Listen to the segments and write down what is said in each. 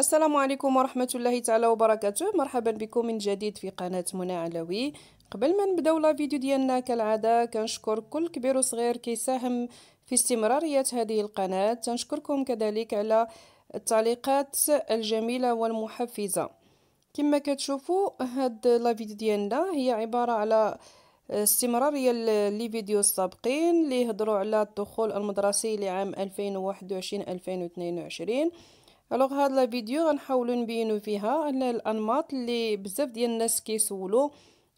السلام عليكم ورحمة الله تعالى وبركاته مرحبا بكم من جديد في قناة منى علوي قبل ما نبداو لا فيديو ديالنا كالعادة كنشكر كل كبير وصغير كيساهم في استمرارية هذه القناة تنشكركم كذلك على التعليقات الجميلة والمحفزة كما كتشوفوا هاد لا فيديو ديالنا هي عبارة على استمرارية لي فيديو السابقين اللي هضروا على الدخول المدرسي لعام 2021 2022 الوغ هاد لا فيديو غنحاولوا نبينوا فيها الانماط اللي بزاف ديال الناس كيسولوا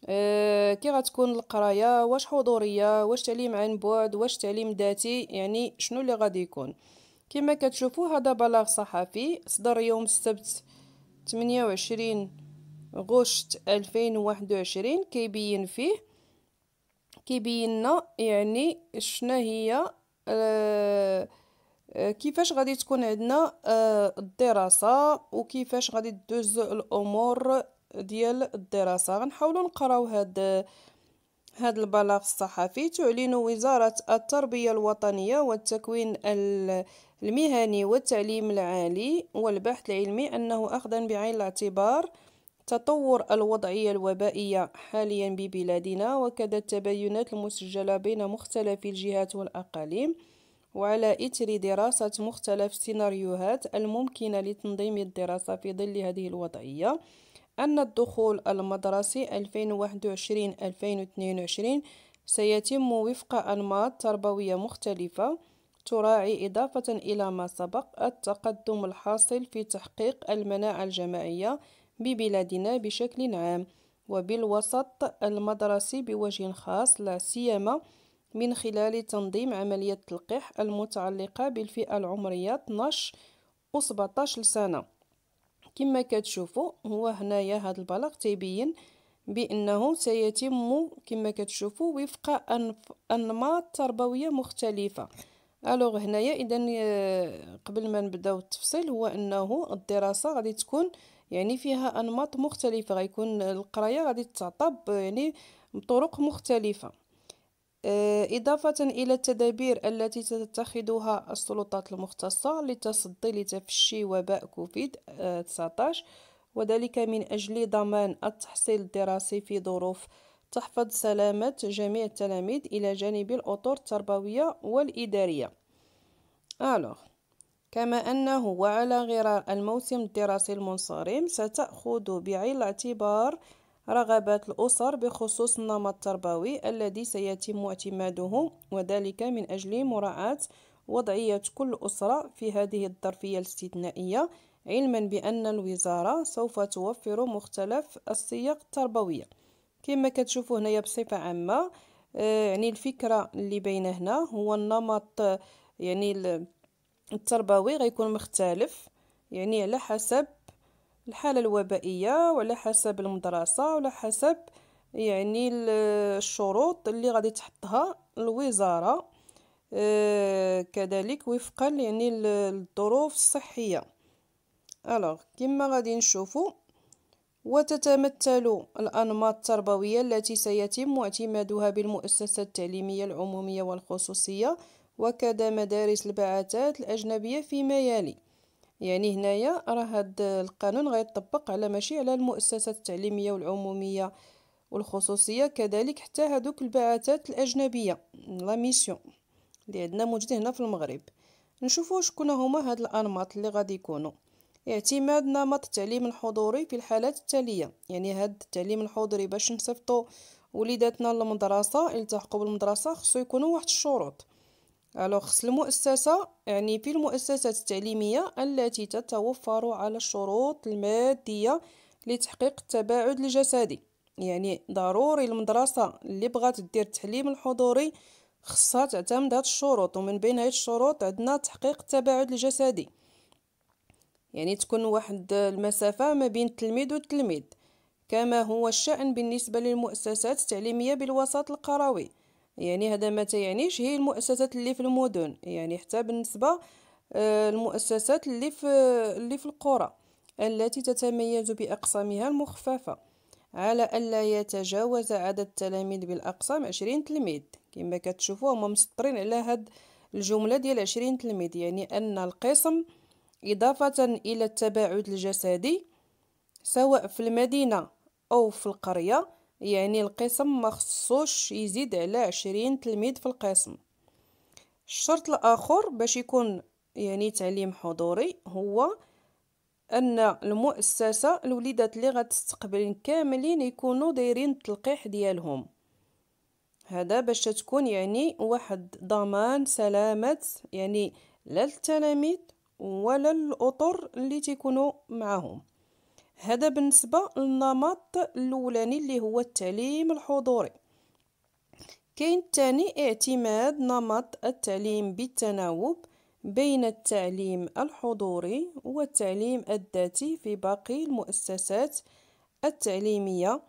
أه كي غتكون القرايه واش حضوريه واش تعليم عن بعد واش تعليم ذاتي يعني شنو اللي غادي يكون كما كتشوفوا هذا بلاغ صحفي صدر يوم السبت 28 غشت 2021 كيبين فيه كيبين لنا يعني شنو هي أه آه، كيفاش غادي تكون عندنا آه، الدراسه وكيفاش غادي تدوز الامور ديال الدراسه غنحاولوا نقراو هاد هاد البلاغ الصحفي تعلن وزارة التربية الوطنية والتكوين المهني والتعليم العالي والبحث العلمي أنه أخذا بعين الاعتبار تطور الوضعية الوبائية حاليا ببلادنا وكذا التباينات المسجلة بين مختلف الجهات والأقاليم وعلى إثر دراسة مختلف السيناريوهات الممكنة لتنظيم الدراسة في ظل هذه الوضعية أن الدخول المدرسي 2021-2022 سيتم وفق أنماط تربوية مختلفة تراعي إضافة إلى ما سبق التقدم الحاصل في تحقيق المناعة الجماعية ببلادنا بشكل عام وبالوسط المدرسي بوجه خاص لا سيما من خلال تنظيم عملية تلقيح المتعلقة بالفئة العمرية 12 و 17 سنة كما كتشوفوا هو هنايا هذا البلاغ تيبين بأنه سيتم كما كتشوفوا وفق أنماط تربوية مختلفة الوغ هنايا اذا آه، قبل ما نبداو التفصيل هو انه الدراسه غادي تكون يعني فيها انماط مختلفه غيكون القرايه غادي تعطى يعني بطرق مختلفه آه، إضافة إلى التدابير التي تتخذها السلطات المختصة للتصدي لتفشي وباء كوفيد 19 آه، وذلك من أجل ضمان التحصيل الدراسي في ظروف تحفظ سلامة جميع التلاميذ إلى جانب الأطر التربوية والإدارية ألوغ كما أنه وعلى غرار الموسم الدراسي المنصرم ستأخذ بعين الاعتبار رغبات الأسر بخصوص النمط التربوي الذي سيتم اعتماده وذلك من أجل مراعاة وضعية كل أسرة في هذه الظرفية الاستثنائية علما بأن الوزارة سوف توفر مختلف السياق التربوية كما كتشوفوا هنا بصفة عامة آه، يعني الفكرة اللي بين هنا هو النمط يعني التربوي غيكون مختلف يعني على حسب الحالة الوبائية وعلى حسب المدرسة وعلى حسب يعني الشروط اللي غادي تحطها الوزارة آه، كذلك وفقا يعني الظروف الصحية الوغ كما غادي نشوفوا وتتمثل الأنماط التربوية التي سيتم اعتمادها بالمؤسسة التعليمية العمومية والخصوصية وكذا مدارس البعثات الأجنبية فيما يلي يعني هنايا راه هاد القانون غيطبق على ماشي على المؤسسات التعليميه والعموميه والخصوصيه كذلك حتى هادوك البعثات الاجنبيه لا ميسيون اللي عندنا موجود هنا في المغرب نشوفوا شكون هما هاد الانماط اللي غادي يكونوا اعتماد نمط التعليم الحضوري في الحالات التاليه يعني هاد التعليم الحضوري باش نصيفطوا وليداتنا للمدرسه يلتحقوا بالمدرسه خصو يكونوا واحد الشروط الوغ المؤسسة يعني في المؤسسات التعليمية التي تتوفر على الشروط المادية لتحقيق التباعد الجسدي يعني ضروري المدرسة اللي بغات دير التعليم الحضوري خصها تعتمد هاد الشروط ومن بين هاد الشروط عندنا تحقيق التباعد الجسدي يعني تكون واحد المسافة ما بين التلميذ والتلميذ كما هو الشأن بالنسبة للمؤسسات التعليمية بالوسط القروي يعني هذا ما تيعنيش هي المؤسسات اللي في المدن يعني حتى بالنسبه آه، المؤسسات اللي في اللي في القرى التي تتميز باقسامها المخففه على الا يتجاوز عدد التلاميذ بالاقسام 20 تلميذ كما كتشوفوا هما مسطرين على هاد الجمله ديال 20 تلميذ يعني ان القسم اضافه الى التباعد الجسدي سواء في المدينه او في القريه يعني القسم ما خصوش يزيد على عشرين تلميذ في القسم الشرط الاخر باش يكون يعني تعليم حضوري هو ان المؤسسه الوليدات اللي غتستقبل كاملين يكونوا دايرين التلقيح ديالهم هذا باش تكون يعني واحد ضمان سلامه يعني لا التلاميذ ولا الاطر اللي تيكونوا معهم هذا بالنسبه للنمط الاولاني اللي هو التعليم الحضوري كاين الثاني اعتماد نمط التعليم بالتناوب بين التعليم الحضوري والتعليم الذاتي في باقي المؤسسات التعليميه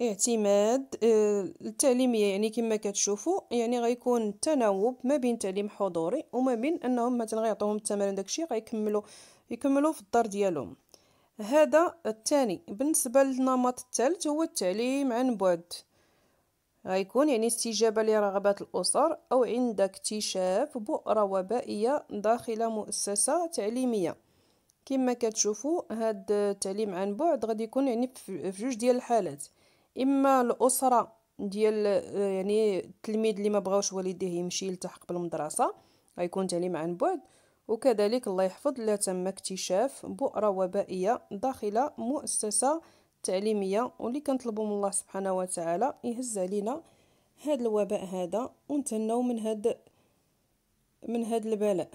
اعتماد آه، التعليميه يعني كما كتشوفوا يعني غيكون التناوب ما بين تعليم حضوري وما بين انهم مثلا غيعطيوهم التمارين داكشي غيكملوا يكملوا في الدار ديالهم هذا الثاني بالنسبة للنمط الثالث هو التعليم عن بعد غيكون يعني استجابة لرغبات الأسر أو عند اكتشاف بؤرة وبائية داخل مؤسسة تعليمية كما كتشوفوا هاد التعليم عن بعد غادي يكون يعني في جوج ديال الحالات اما الاسره ديال يعني التلميذ اللي ما بغاوش والديه يمشي يلتحق بالمدرسه غيكون تعليم عن بعد وكذلك الله يحفظ لا تم اكتشاف بؤرة وبائية داخل مؤسسة تعليمية واللي كنطلبوا من الله سبحانه وتعالى يهز علينا هاد الوباء هذا ونتناو من هاد من هاد البلاء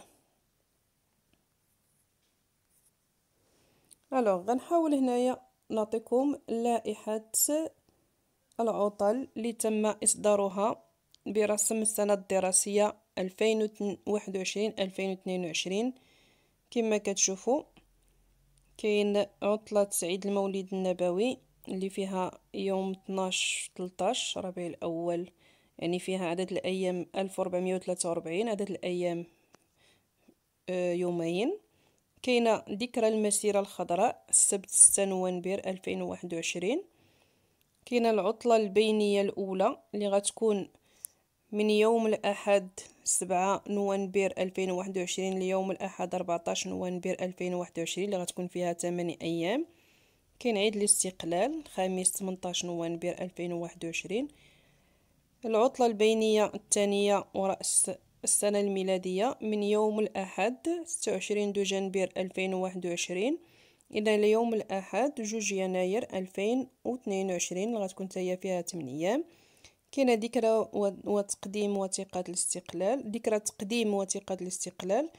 الوغ غنحاول هنايا نعطيكم لائحة العطل اللي تم إصدارها برسم السنة الدراسية 2021-2022 كما كتشوفوا كاين عطلة عيد المولد النبوي اللي فيها يوم 12 13 ربيع الأول يعني فيها عدد الأيام 1443 عدد الأيام آه، يومين كاينه ذكرى المسيره الخضراء السبت 6 نوفمبر 2021 كاينه العطله البينيه الاولى اللي غتكون من يوم الاحد سبعة نوفمبر 2021 ليوم الأحد 14 نوفمبر 2021 اللي غتكون فيها 8 أيام كاين عيد الاستقلال خميس 18 نوفمبر 2021 العطلة البينية الثانية ورأس السنة الميلادية من يوم الأحد 26 دجنبر 2021 إلى ليوم الأحد جوج يناير 2022 اللي غتكون تاهي فيها 8 أيام كاينه ذكرى وتقديم وثيقه الاستقلال ذكرى تقديم وثيقه الاستقلال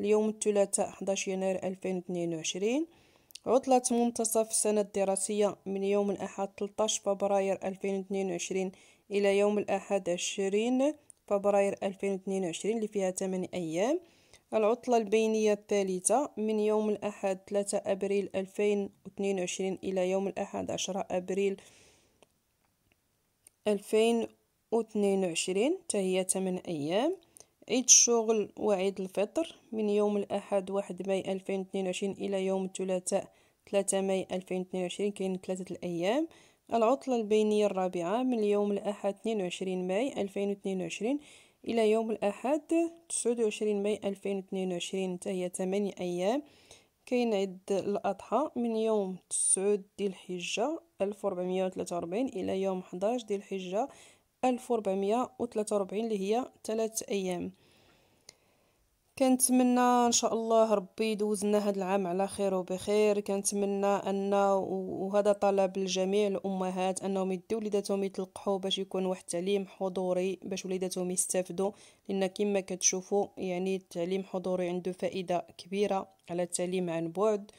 اليوم الثلاثاء 11 يناير 2022 عطلة منتصف السنة الدراسية من يوم الأحد 13 فبراير 2022 إلى يوم الأحد 20 فبراير 2022 اللي فيها 8 أيام العطلة البينية الثالثة من يوم الأحد 3 أبريل 2022 إلى يوم الأحد 10 أبريل 2022 ألفين حتى هي تمن أيام عيد الشغل وعيد الفطر من يوم الأحد واحد ماي ألفين إلى يوم الثلاثاء 3 ماي ألفين كاين ثلاثة الأيام العطلة البينية الرابعة من يوم الأحد 22 ماي ألفين إلى يوم الأحد تسعود ماي ألفين حتى هي 8 أيام كاين عيد الأضحى من يوم تسعود ديال الحجة ألف وربعمية إلى يوم حداش ديال الحجة ألف وربعمية اللي هي ثلاث أيام كنتمنى ان شاء الله ربي يدوزنا هذا العام على خير وبخير كنتمنى ان وهذا طلب لجميع الامهات انهم يديو وليداتهم يتلقحوا باش يكون واحد التعليم حضوري باش وليداتهم يستافدوا لان كما كتشوفوا يعني التعليم الحضوري عنده فائده كبيره على التعليم عن بعد